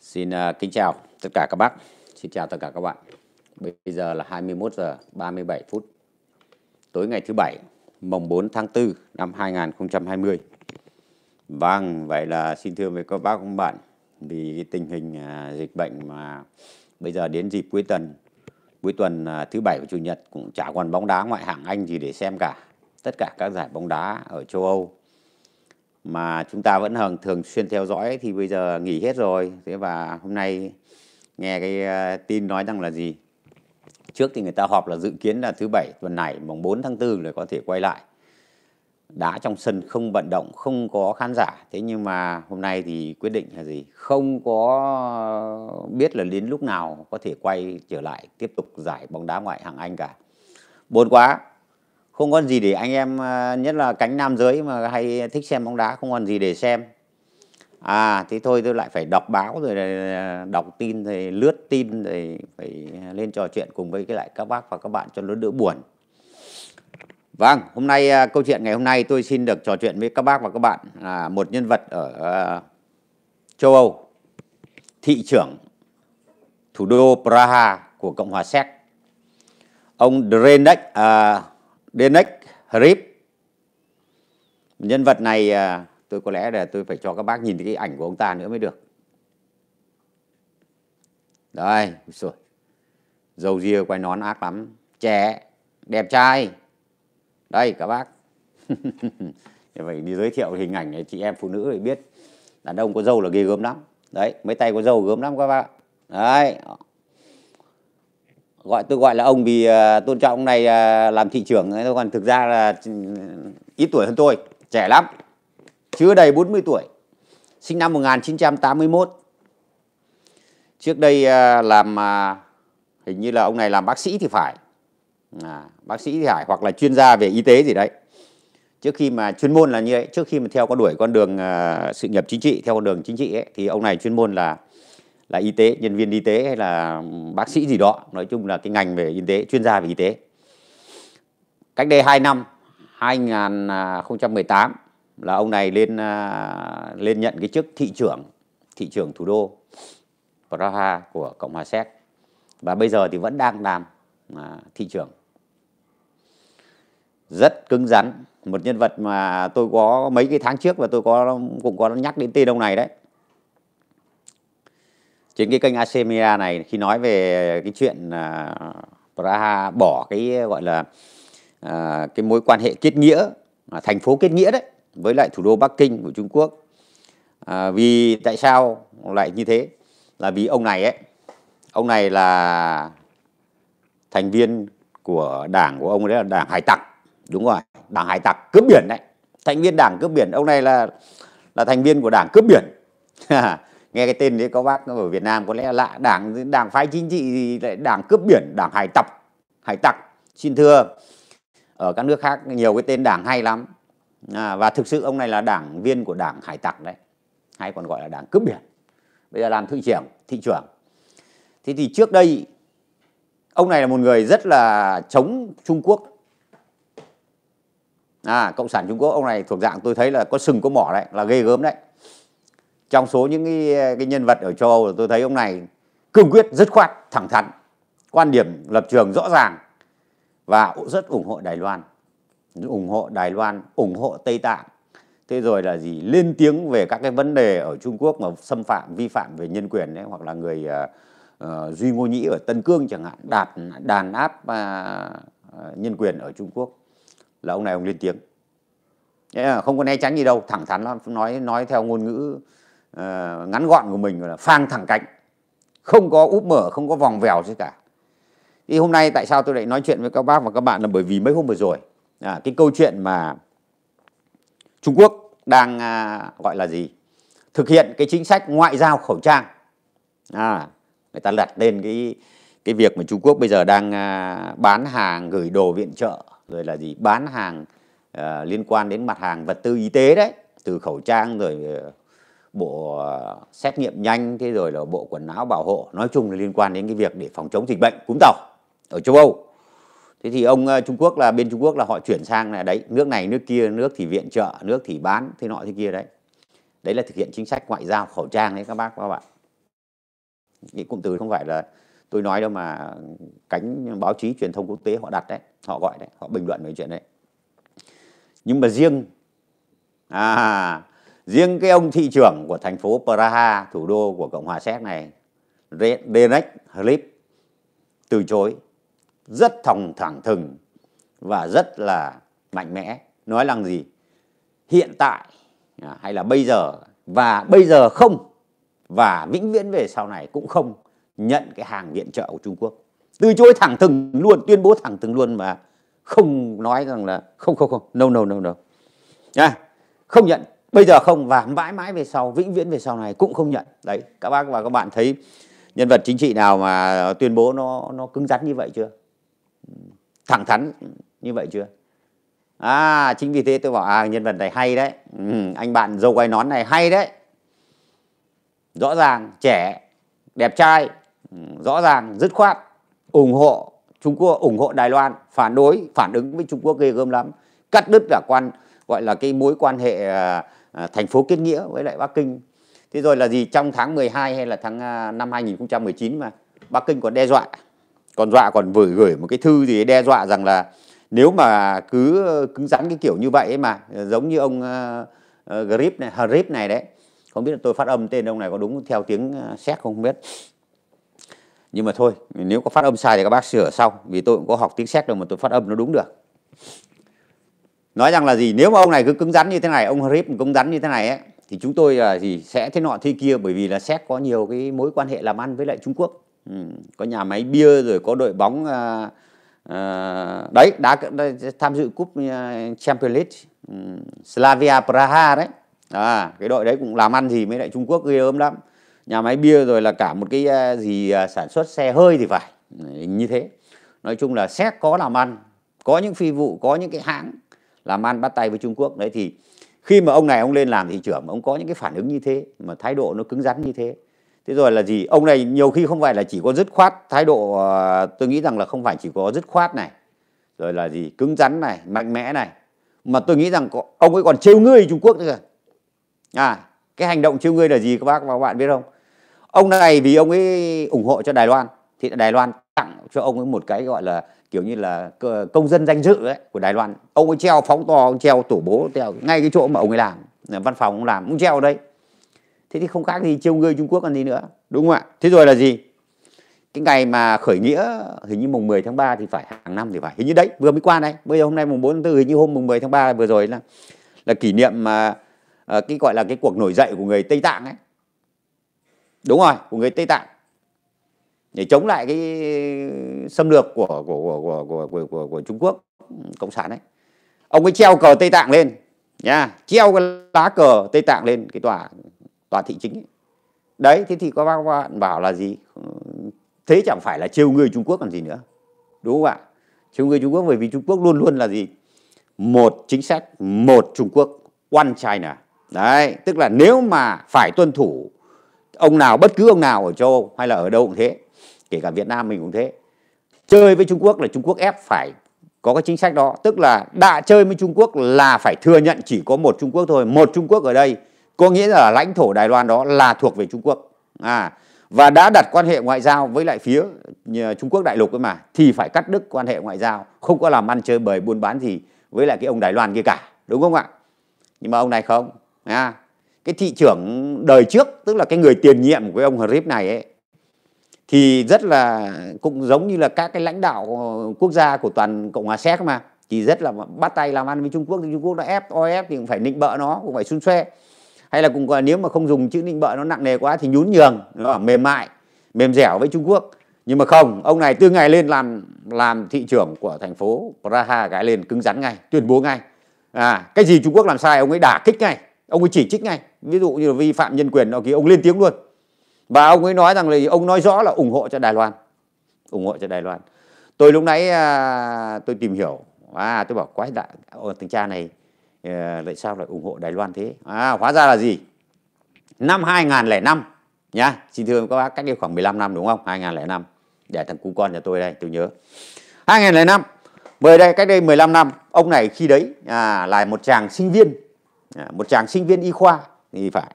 Xin à, kính chào tất cả các bác, xin chào tất cả các bạn. Bây giờ là 21 giờ 37 phút tối ngày thứ bảy, mùng 4 tháng 4 năm 2020. Vâng, vậy là xin thưa với các bác các bạn, vì cái tình hình à, dịch bệnh mà bây giờ đến dịp cuối tuần, cuối tuần à, thứ bảy và chủ nhật cũng chả còn bóng đá ngoại hạng Anh gì để xem cả. Tất cả các giải bóng đá ở châu Âu mà chúng ta vẫn thường thường xuyên theo dõi thì bây giờ nghỉ hết rồi thế và hôm nay nghe cái ờ, tin nói rằng là gì trước thì người ta họp là dự kiến là thứ bảy tuần này mùng 4 tháng 4 là có thể quay lại đá trong sân không vận động không có khán giả thế nhưng mà hôm nay thì quyết định là gì không có biết là đến lúc nào có thể quay trở lại tiếp tục giải bóng đá ngoại hạng Anh cả buồn quá không còn gì để anh em à, nhất là cánh nam giới mà hay thích xem bóng đá không còn gì để xem à thế thôi tôi lại phải đọc báo rồi à, đọc tin rồi lướt tin rồi phải lên trò chuyện cùng với cái lại các bác và các bạn cho nó đỡ buồn vâng hôm nay à, câu chuyện ngày hôm nay tôi xin được trò chuyện với các bác và các bạn là một nhân vật ở châu âu thị trưởng thủ đô praha của cộng hòa séc ông drenek uh, Denek Hrib. Nhân vật này à, tôi có lẽ là tôi phải cho các bác nhìn cái ảnh của ông ta nữa mới được. Đây, rồi. Dầu ria quay nón ác lắm, trẻ, đẹp trai. Đây các bác. để vậy đi giới thiệu hình ảnh này chị em phụ nữ thì biết đàn ông có dâu là ghê gớm lắm. Đấy, mấy tay có dâu gớm lắm các bác. Đấy, gọi tôi gọi là ông vì uh, tôn trọng ông này uh, làm thị trưởng còn thực ra là ừ, ít tuổi hơn tôi trẻ lắm chưa đầy 40 tuổi sinh năm 1981 trước đây uh, làm hình như là ông này làm bác sĩ thì phải à, bác sĩ thì phải hoặc là chuyên gia về y tế gì đấy trước khi mà chuyên môn là như vậy trước khi mà theo con đuổi con đường uh, sự nghiệp chính trị theo con đường chính trị ấy, thì ông này chuyên môn là là y tế nhân viên y tế hay là bác sĩ gì đó nói chung là cái ngành về y tế chuyên gia về y tế cách đây 2 năm 2018 là ông này lên à, lên nhận cái chức thị trưởng thị trưởng thủ đô Praha của Cộng hòa Séc và bây giờ thì vẫn đang làm à, thị trưởng rất cứng rắn một nhân vật mà tôi có mấy cái tháng trước và tôi có cũng có nhắc đến tên ông này đấy trên cái kênh AC Media này khi nói về cái chuyện là Praha bỏ cái gọi là à, cái mối quan hệ kết nghĩa, à, thành phố kết nghĩa đấy với lại thủ đô Bắc Kinh của Trung Quốc. À, vì tại sao lại như thế? Là vì ông này ấy, ông này là thành viên của đảng của ông đấy là đảng hải tặc đúng rồi đảng hải tặc cướp biển đấy thành viên đảng cướp biển ông này là là thành viên của đảng cướp biển nghe cái tên đấy có bác ở Việt Nam có lẽ lạ đảng đảng phái chính trị gì lại đảng cướp biển đảng hải tặc hải tặc xin thưa ở các nước khác nhiều cái tên đảng hay lắm à, và thực sự ông này là đảng viên của đảng hải tặc đấy hay còn gọi là đảng cướp biển bây giờ làm thị trưởng thị trưởng thế thì trước đây ông này là một người rất là chống Trung Quốc à cộng sản Trung Quốc ông này thuộc dạng tôi thấy là có sừng có mỏ đấy là ghê gớm đấy trong số những cái, cái nhân vật ở châu Âu là tôi thấy ông này cương quyết dứt khoát thẳng thắn quan điểm lập trường rõ ràng và rất ủng hộ Đài Loan ủng hộ Đài Loan ủng hộ Tây Tạng thế rồi là gì lên tiếng về các cái vấn đề ở Trung Quốc mà xâm phạm vi phạm về nhân quyền đấy hoặc là người uh, Duy Ngô Nhĩ ở Tân Cương chẳng hạn đạt đàn áp uh, nhân quyền ở Trung Quốc là ông này ông lên tiếng không có né tránh gì đâu thẳng thắn lắm nói nói theo ngôn ngữ uh, ngắn gọn của mình là phang thẳng cạnh, không có úp mở không có vòng vèo gì cả thì hôm nay tại sao tôi lại nói chuyện với các bác và các bạn là bởi vì mấy hôm vừa rồi à, cái câu chuyện mà Trung Quốc đang à, gọi là gì thực hiện cái chính sách ngoại giao khẩu trang à, người ta đặt lên cái cái việc mà Trung Quốc bây giờ đang à, bán hàng gửi đồ viện trợ rồi là gì bán hàng à, liên quan đến mặt hàng vật tư y tế đấy từ khẩu trang rồi ờ, bộ ờ, xét nghiệm nhanh thế rồi là bộ quần áo bảo hộ nói chung là liên quan đến cái việc để phòng chống dịch bệnh cúm tàu ở châu Âu thế thì ông ờ, Trung Quốc là bên Trung Quốc là họ chuyển sang là đấy nước này nước kia nước thì viện trợ nước thì bán thế nọ thế kia đấy đấy là thực hiện chính sách ngoại giao khẩu trang đấy các bác các bạn những cụm từ không phải là tôi nói đâu mà cánh báo chí truyền thông quốc tế họ đặt đấy họ gọi đấy họ bình luận về chuyện đấy nhưng mà riêng à riêng cái ông thị trưởng của thành phố Praha thủ đô của Cộng hòa Séc này Denek Hlip từ chối rất thòng thẳng thừng và rất là mạnh mẽ nói rằng gì hiện tại à, hay là bây giờ và bây giờ không và vĩnh viễn về sau này cũng không nhận cái hàng viện trợ của Trung Quốc từ chối thẳng thừng luôn tuyên bố thẳng thừng luôn mà không nói rằng là không không không no no no no nha à, không nhận bây giờ không và mãi mãi về sau vĩnh viễn về sau này cũng không nhận đấy các bác và các bạn thấy nhân vật chính trị nào mà tuyên bố nó nó cứng rắn như vậy chưa thẳng thắn như vậy chưa à chính vì thế tôi bảo à nhân vật này hay đấy ừ, anh bạn dâu quay nón này hay đấy rõ ràng trẻ đẹp trai ừ, rõ ràng dứt khoát ủng hộ Trung Quốc ủng hộ Đài Loan phản đối phản ứng với Trung Quốc ghê gớm lắm cắt đứt cả quan gọi là cái mối quan hệ uh, À, thành phố kết nghĩa với lại Bắc Kinh thế rồi là gì trong tháng 12 hay là tháng à, năm 2019 mà Bắc Kinh còn đe dọa còn dọa còn vừa gửi một cái thư gì đe dọa rằng là nếu mà cứ cứng rắn cái kiểu như vậy ấy mà à, giống như ông uh, Grip này Harip này đấy không biết là tôi phát âm tên ông này có đúng theo tiếng Séc không, không biết nhưng mà thôi nếu có phát âm sai thì các bác sửa sau vì tôi cũng có học tiếng Séc rồi mà tôi phát âm nó đúng được nói rằng là gì nếu mà ông này cứ cứng rắn như thế này ông Harip cứng rắn như thế này ấy, thì chúng tôi là gì sẽ thế nọ thế kia bởi vì là Séc có nhiều cái mối quan hệ làm ăn với lại Trung Quốc ừ, có nhà máy bia rồi có đội bóng à, à, đấy đã, đã tham dự cúp à, Champions League ừ, Slavia Praha đấy à, cái đội đấy cũng làm ăn gì với lại Trung Quốc ghê ớm lắm nhà máy bia rồi là cả một cái à, gì à, sản xuất xe hơi thì phải như thế nói chung là Séc có làm ăn có những phi vụ có những cái hãng làm ăn bắt tay với Trung Quốc đấy thì khi mà ông này ông lên làm thị trưởng ông có những cái phản ứng như thế mà thái độ nó cứng rắn như thế thế rồi là gì ông này nhiều khi không phải là chỉ có dứt khoát thái độ ờ, tôi nghĩ rằng là không phải chỉ có dứt khoát này rồi là gì cứng rắn này mạnh mẽ này mà tôi nghĩ rằng có, ông ấy còn trêu ngươi Trung Quốc nữa à cái hành động trêu ngươi là gì các bác và các bạn biết không ông này vì ông ấy ủng hộ cho Đài Loan thì Đài Loan tặng cho ông ấy một cái gọi là kiểu như là công dân danh dự ấy, của Đài Loan ông ấy treo phóng to ông treo tổ bố treo ngay cái chỗ mà ông ấy làm văn phòng ông làm cũng treo đấy thế thì không khác gì chiêu ngươi Trung Quốc còn gì nữa đúng không ạ thế rồi là gì cái ngày mà khởi nghĩa hình như mùng 10 tháng 3 thì phải hàng năm thì phải hình như đấy vừa mới qua đấy, bây giờ hôm nay mùng 4 tháng 4 hình như hôm mùng 10 tháng 3 vừa rồi là là kỷ niệm mà ờ, cái gọi là cái cuộc nổi dậy của người Tây Tạng ấy đúng rồi của người Tây Tạng để chống lại cái xâm lược của của của của của, của, của, của Trung Quốc ừ, cộng sản ấy ông ấy treo cờ Tây Tạng lên nha treo cái lá cờ Tây Tạng lên cái tòa tòa thị chính ấy. đấy thế thì có bác bạn bảo là gì ừ, thế chẳng phải là trêu người Trung Quốc làm gì nữa đúng không ạ trêu người Trung Quốc bởi vì Trung Quốc luôn luôn là gì một chính sách một Trung Quốc one China đấy tức là nếu mà phải tuân thủ ông nào bất cứ ông nào ở châu Âu hay là ở đâu cũng thế kể cả Việt Nam mình cũng thế chơi với Trung Quốc là Trung Quốc ép phải có cái chính sách đó tức là đã chơi với Trung Quốc là phải thừa nhận chỉ có một Trung Quốc thôi một Trung Quốc ở đây có nghĩa là lãnh thổ Đài Loan đó là thuộc về Trung Quốc à và đã đặt quan hệ ngoại giao với lại phía Trung Quốc đại lục ấy mà thì phải cắt đứt quan hệ ngoại giao không có làm ăn chơi bời buôn bán gì với lại cái ông Đài Loan kia cả đúng không ạ nhưng mà ông này không à cái thị trưởng đời trước tức là cái người tiền nhiệm của ông Hrip này ấy thì rất là cũng giống như là các cái lãnh đạo ờ, quốc gia của toàn cộng hòa séc mà thì rất là bắt tay làm ăn với trung quốc thì trung quốc nó ép o ép thì cũng phải nịnh bợ nó cũng phải xun xoe hay là cũng nếu mà không dùng chữ nịnh bợ nó nặng nề quá thì nhún nhường nó mềm mại mềm dẻo với trung quốc nhưng mà không ông này từ ngày lên làm làm thị trưởng của thành phố praha cái lên cứng rắn ngay tuyên bố ngay à cái gì trung quốc làm sai ông ấy đả kích ngay ông ấy chỉ trích ngay ví dụ như là vi phạm nhân quyền đó kia ông lên tiếng luôn và ông ấy nói rằng là ông nói rõ là ủng hộ cho Đài Loan ủng hộ cho Đài Loan tôi lúc nãy à, tôi tìm hiểu à tôi bảo quái đại ờ, thằng cha này à, sao lại ủng hộ Đài Loan thế à hóa ra là gì năm 2005 nhá xin thưa các bác cách đây khoảng 15 năm đúng không 2005 để thằng cu con nhà tôi đây tôi nhớ 2005 về đây cách đây 15 năm ông này khi đấy à, là một chàng sinh viên à, một chàng sinh viên y khoa thì phải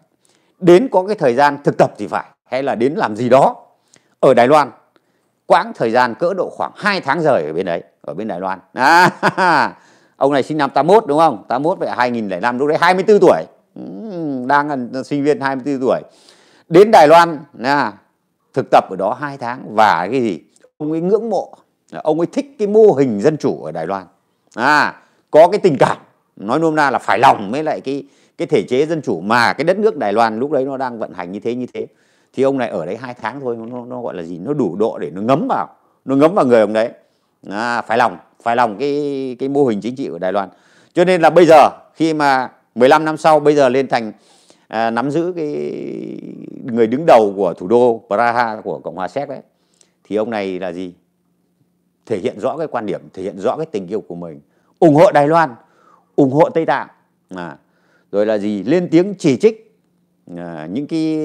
đến có cái thời gian thực tập thì phải hay là đến làm gì đó ở Đài Loan quãng thời gian cỡ độ khoảng 2 tháng rời ở bên đấy ở bên Đài Loan à, ông này sinh năm 81 đúng không 81 vậy 2005 lúc đấy 24 tuổi đang là sinh viên 24 tuổi đến Đài Loan à, thực tập ở đó 2 tháng và cái gì ông ấy ngưỡng mộ ông ấy thích cái mô hình dân chủ ở Đài Loan à có cái tình cảm nói nôm na là phải lòng với lại cái cái thể chế dân chủ mà cái đất nước Đài Loan lúc đấy nó đang vận hành như thế như thế thì ông này ở đấy hai tháng thôi nó, nó gọi là gì nó đủ độ để nó ngấm vào nó ngấm vào người ông đấy à, phải lòng phải lòng cái cái mô hình chính trị của Đài Loan cho nên là bây giờ khi mà 15 năm sau bây giờ lên thành à, nắm giữ cái người đứng đầu của thủ đô Praha của Cộng hòa Séc đấy thì ông này là gì thể hiện rõ cái quan điểm thể hiện rõ cái tình yêu của mình ủng hộ Đài Loan ủng hộ Tây Tạng à, rồi là gì lên tiếng chỉ trích À, những cái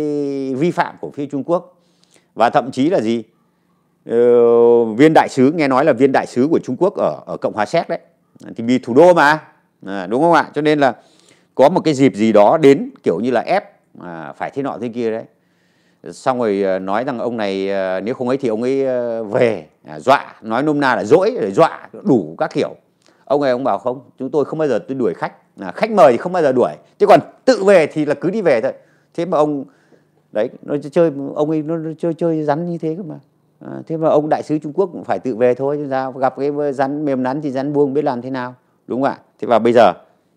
vi phạm của phía Trung Quốc và thậm chí là gì ờ, viên đại sứ nghe nói là viên đại sứ của Trung Quốc ở ở Cộng hòa Séc đấy thì vì thủ đô mà à, đúng không ạ cho nên là có một cái dịp gì đó đến kiểu như là ép à, phải thế nọ thế kia đấy xong rồi à, nói rằng ông này nếu không ấy thì ông ấy về dọa nói nôm na là dỗi để dọa đủ các kiểu ông này ông bảo không chúng tôi không bao giờ tôi đuổi khách khách mời thì không bao giờ đuổi chứ còn tự về thì là cứ đi về thôi thế mà ông đấy nó chơi ông ấy nó, chơi chơi rắn như thế cơ mà à, thế mà ông đại sứ Trung Quốc cũng phải tự về thôi ra gặp cái rắn mềm nắn thì rắn buông biết làm thế nào đúng không ạ thế và bây giờ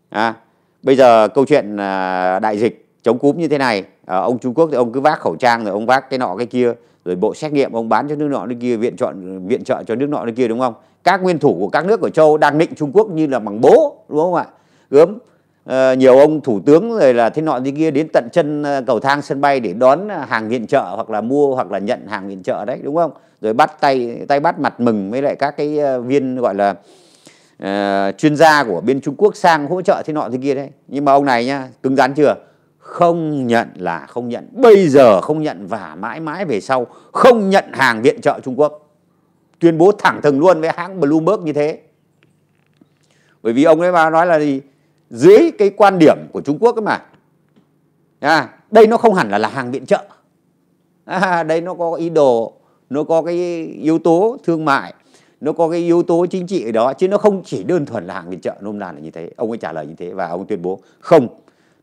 à, bây giờ câu chuyện à, đại dịch chống cúm như thế này à, ông Trung Quốc thì ông cứ vác khẩu trang rồi ông vác cái nọ cái kia rồi bộ xét nghiệm ông bán cho nước nọ nước kia viện chọn viện trợ cho nước nọ nước kia đúng không các nguyên thủ của các nước của châu đang định Trung Quốc như là bằng bố đúng không ạ gớm Ờ, nhiều ông thủ tướng rồi là thế nọ thế kia đến tận chân ờ, cầu thang sân bay để đón hàng viện trợ hoặc là mua hoặc là nhận hàng viện trợ đấy đúng không rồi bắt tay tay bắt mặt mừng với lại các cái ờ, viên gọi là uh, chuyên gia của bên Trung Quốc sang hỗ trợ thế nọ thế kia đấy nhưng mà ông này nhá cứng rắn chưa không nhận là không nhận bây giờ không nhận và mãi mãi về sau không nhận hàng viện trợ Trung Quốc tuyên bố thẳng thừng luôn với hãng Bloomberg như thế bởi vì ông ấy mà nói là gì dưới cái quan điểm của Trung Quốc ấy mà à, đây nó không hẳn là là hàng viện trợ à, đây nó có ý đồ nó có cái yếu tố thương mại nó có cái yếu tố chính trị ở đó chứ nó không chỉ đơn thuần là hàng viện trợ nôm na là như thế ông ấy trả lời như thế và ông tuyên bố không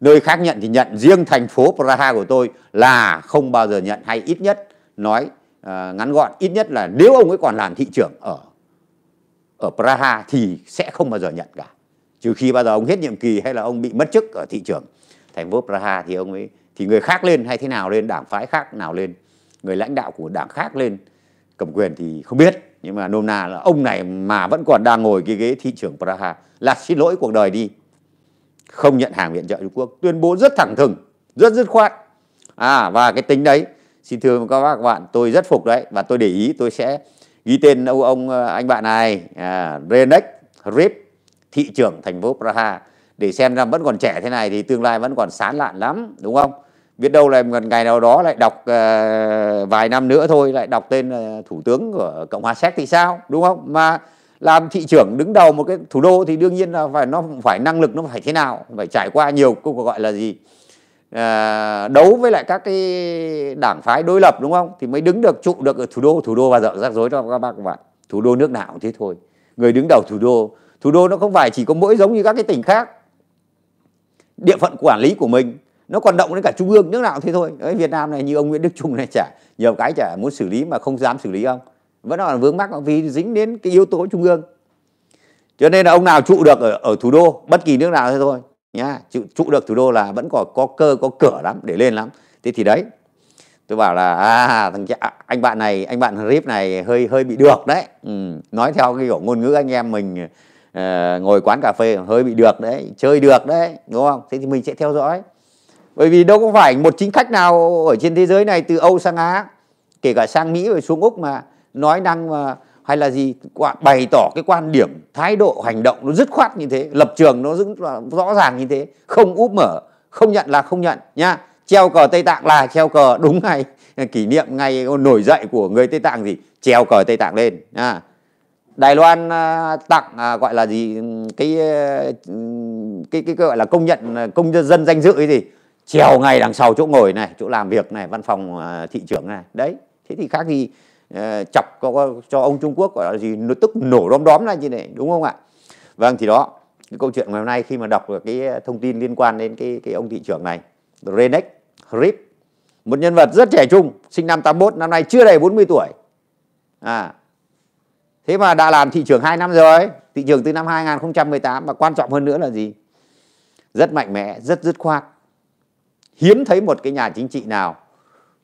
nơi khác nhận thì nhận riêng thành phố Praha của tôi là không bao giờ nhận hay ít nhất nói uh, ngắn gọn ít nhất là nếu ông ấy còn làm thị trưởng ở ở Praha thì sẽ không bao giờ nhận cả trừ khi bao giờ ông hết nhiệm kỳ hay là ông bị mất chức ở thị trường thành phố Praha thì ông ấy thì người khác lên hay thế nào lên đảng phái khác nào lên người lãnh đạo của đảng khác lên cầm quyền thì không biết nhưng mà nôm na là ông này mà vẫn còn đang ngồi cái ghế thị trường Praha là xin lỗi cuộc đời đi không nhận hàng viện trợ Trung Quốc tuyên bố rất thẳng thừng rất dứt khoát à và cái tính đấy xin thưa các bác các bạn tôi rất phục đấy và tôi để ý tôi sẽ ghi tên ông, ông ờ, anh bạn này à, Renek Rip thị trưởng thành phố Praha để xem ra vẫn còn trẻ thế này thì tương lai vẫn còn sáng lạn lắm đúng không biết đâu là một ngày nào đó lại đọc uh, vài năm nữa thôi lại đọc tên uh, thủ tướng của cộng hòa séc thì sao đúng không mà làm thị trưởng đứng đầu một cái thủ đô thì đương nhiên là phải nó phải năng lực nó phải thế nào phải trải qua nhiều câu gọi là gì à, đấu với lại các cái đảng phái đối lập đúng không thì mới đứng được trụ được ở thủ đô thủ đô và dở rắc rối cho các bác các bạn thủ đô nước nào thế thôi người đứng đầu thủ đô thủ đô nó không phải chỉ có mỗi giống như các cái tỉnh khác địa phận quản lý của mình nó còn động đến cả trung ương nước nào cũng thế thôi ở Việt Nam này như ông Nguyễn Đức Trung này chả nhiều cái chả muốn xử lý mà không dám xử lý ông vẫn còn vướng mắc vì dính đến cái yếu tố trung ương cho nên là ông nào trụ được ở, ở thủ đô bất kỳ nước nào thế thôi nhá trụ, trụ được thủ đô là vẫn còn có cơ có cửa lắm để lên lắm thế thì đấy tôi bảo là à thằng chả anh bạn này anh bạn clip này hơi hơi bị được đấy ừ, nói theo cái kiểu ngôn ngữ anh em mình Ờ, ngồi quán cà phê hơi bị được đấy chơi được đấy đúng không thế thì mình sẽ theo dõi bởi vì đâu có phải một chính khách nào ở trên thế giới này từ Âu sang Á kể cả sang Mỹ rồi xuống Úc mà nói năng mà hay là gì bày tỏ cái quan điểm thái độ hành động nó dứt khoát như thế lập trường nó rất rõ ràng như thế không úp mở không nhận là không nhận nhá treo cờ tây tạng là treo cờ đúng ngày kỷ niệm ngày nổi dậy của người tây tạng gì treo cờ tây tạng lên à, Đài Loan à, tặng à, gọi là gì ừ, cái ờ, cái, cái cái gọi là công nhận à, công dân danh dự cái gì trèo ngay đằng sau chỗ ngồi này chỗ làm việc này văn phòng thị trưởng này đấy thế thì khác gì uh, chọc cho, cho ông Trung Quốc gọi là gì nó tức nổ đom đóm ra như này đúng không ạ vâng thì đó cái câu chuyện ngày hôm nay khi mà đọc được cái ờ, thông tin liên quan đến cái cái ông thị trưởng này Renek Rip một nhân vật rất trẻ trung sinh năm 81 năm nay chưa đầy 40 tuổi à thế mà đã làm thị trường 2 năm rồi thị trường từ năm 2018 và quan trọng hơn nữa là gì rất mạnh mẽ rất dứt khoát hiếm thấy một cái nhà chính trị nào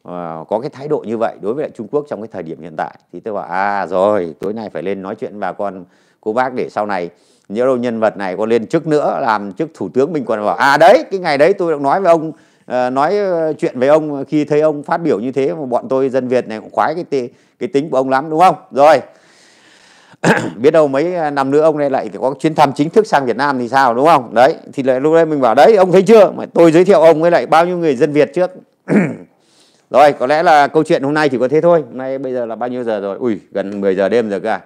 ờ, có cái thái độ như vậy đối với lại Trung Quốc trong cái thời điểm hiện tại thì tôi bảo à rồi tối nay phải lên nói chuyện bà con cô bác để sau này nhớ đâu nhân vật này có lên chức nữa làm chức thủ tướng mình còn bảo à đấy cái ngày đấy tôi được nói với ông ờ, nói ờ, chuyện với ông khi thấy ông phát biểu như thế mà bọn tôi dân Việt này cũng khoái cái cái tính của ông lắm đúng không rồi biết đâu mấy à, năm nữa ông này lại có chuyến thăm chính thức sang Việt Nam thì sao đúng không đấy thì lại lúc đấy mình bảo đấy ông thấy chưa mà tôi giới thiệu ông với lại bao nhiêu người dân Việt trước rồi có lẽ là câu chuyện hôm nay chỉ có thế thôi hôm nay bây giờ là bao nhiêu giờ rồi ui gần 10 giờ đêm rồi cơ à.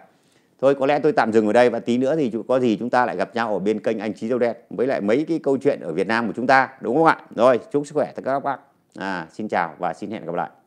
thôi có lẽ tôi tạm dừng ở đây và tí nữa thì có gì chúng ta lại gặp nhau ở bên kênh anh Chí Dâu Đen với lại mấy cái câu chuyện ở Việt Nam của chúng ta đúng không ạ rồi chúc sức khỏe tất cả các bác à, xin chào và xin hẹn gặp lại